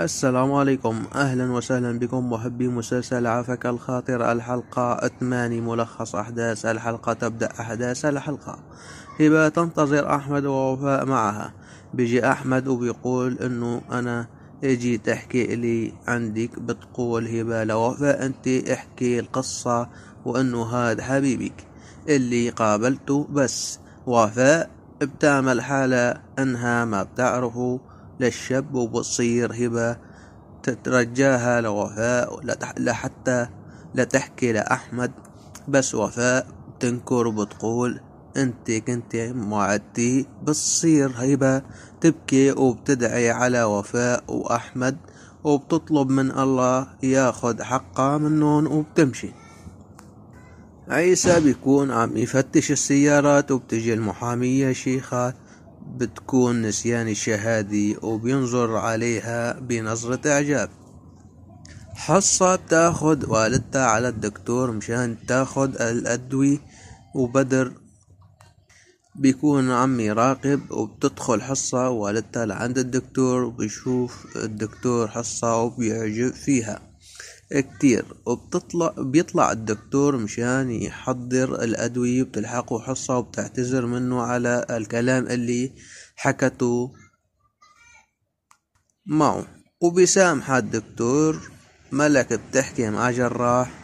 السلام عليكم أهلا وسهلا بكم محبي مسلسل عفك الخاطر الحلقة 8 ملخص أحداث الحلقة تبدأ أحداث الحلقة هبة تنتظر أحمد ووفاء معها بيجي أحمد وبيقول أنه أنا اجي تحكي لي عندك بتقول هبة لوفاء أنت احكي القصة وأنه هاد حبيبك اللي قابلته بس وفاء بتعمل حالة أنها ما بتعرفه للشاب وبتصير هبة تترجاها لوفاء لا حتى لا تحكي لأحمد بس وفاء بتنكر وبتقول انت كنت معدي بتصير هبة تبكي وبتدعي على وفاء وأحمد وبتطلب من الله ياخد حقها منهم وبتمشي عيسى بيكون عم يفتش السيارات وبتجي المحامية شيخة بتكون نسيان الشهادة وبينظر عليها بنظرة إعجاب حصة بتاخد والدتها على الدكتور مشان تاخد الأدوية وبدر بيكون عمي راقب وبتدخل حصة والدتها لعند الدكتور وبيشوف الدكتور حصة وبيعجب فيها كتير وبتطلع بيطلع الدكتور مشان يحضر الأدوية وبتلحقه حصة وبتعتذر منه على الكلام اللي حكته معه وبيسامح الدكتور ملك بتحكي مع جراح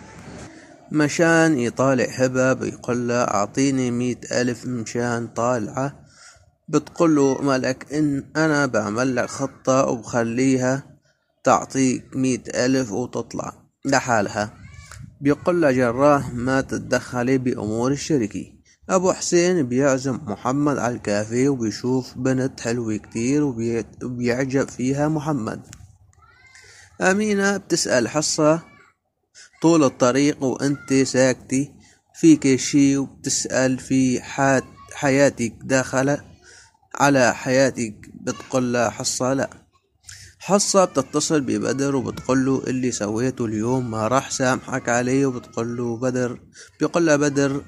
مشان يطالع هبة بيقول له أعطيني مية ألف مشان طالعة له ملك إن أنا بعمل لك خطة وبخليها تعطيك مئة ألف وتطلع لحالها بيقول لجراه ما تتدخلي بأمور الشركة أبو حسين بيعزم محمد على الكافي وبيشوف بنت حلوة كتير وبيعجب فيها محمد أمينة بتسأل حصة طول الطريق وأنت ساكتة فيك شي وبتسأل في حياتك داخلة على حياتك بتقول حصة لأ حصة بتتصل ببدر له اللي سويته اليوم ما راح سامحك عليه له بدر له بدر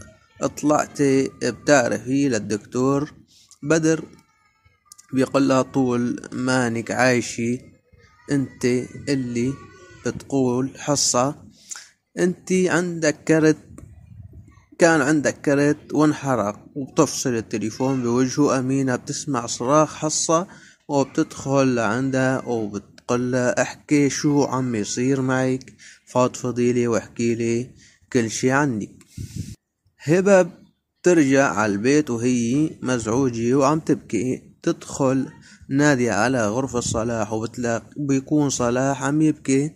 طلعتي بتعرفي للدكتور بدر بيقولها طول مانك عايشي انت اللي بتقول حصة انت عندك كرت كان عندك كرت وانحرق وبتفصل التليفون بوجهه أمينة بتسمع صراخ حصة وبتدخل عندها وبتقلها احكي شو عم يصير معك فضفضيلي واحكيلي كل شي عنك هبة بترجع على البيت وهي مزعوجة وعم تبكي تدخل نادي على غرفة صلاح وبتلاقي بيكون صلاح عم يبكي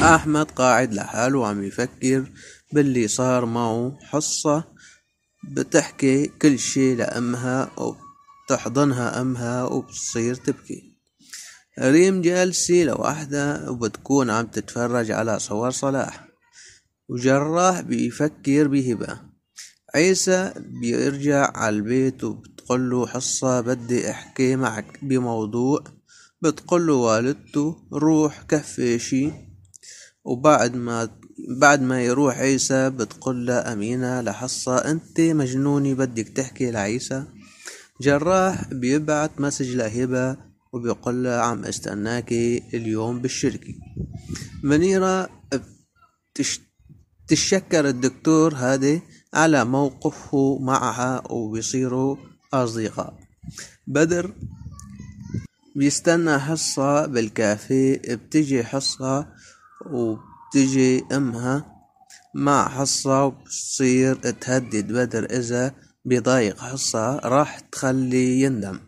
أحمد قاعد لحاله وعم يفكر باللي صار معه حصة بتحكي كل شي لأمها تحضنها أمها وبتصير تبكي ريم جالسة لوحدها وبتكون عم تتفرج على صور صلاح وجراح بيفكر بهبة عيسى بيرجع على البيت وبتقله حصة بدي أحكي معك بموضوع بتقله والدته روح كفي شي وبعد ما بعد ما يروح عيسى بتقول أمينة لحصة أنت مجنونة بدك تحكي لعيسى جراح بيبعت مسج لهبة وبيقول لها عم استناكي اليوم بالشركة منيرة بتشكر الدكتور هادي على موقفه معها وبيصيروا أصدقاء بدر بيستنى حصة بالكافيه بتجي حصة وبتجي أمها مع حصة وبتصير تهدد بدر إذا بضايق حصة راح تخلي يندم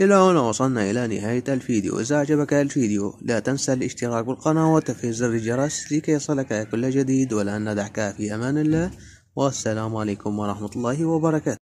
إلى هنا وصلنا إلى نهاية الفيديو إذا أعجبك الفيديو لا تنسى الاشتراك بالقناة وتفعيل زر الجرس لكي يصلك كل جديد ولا ندعك في أمان الله والسلام عليكم ورحمة الله وبركاته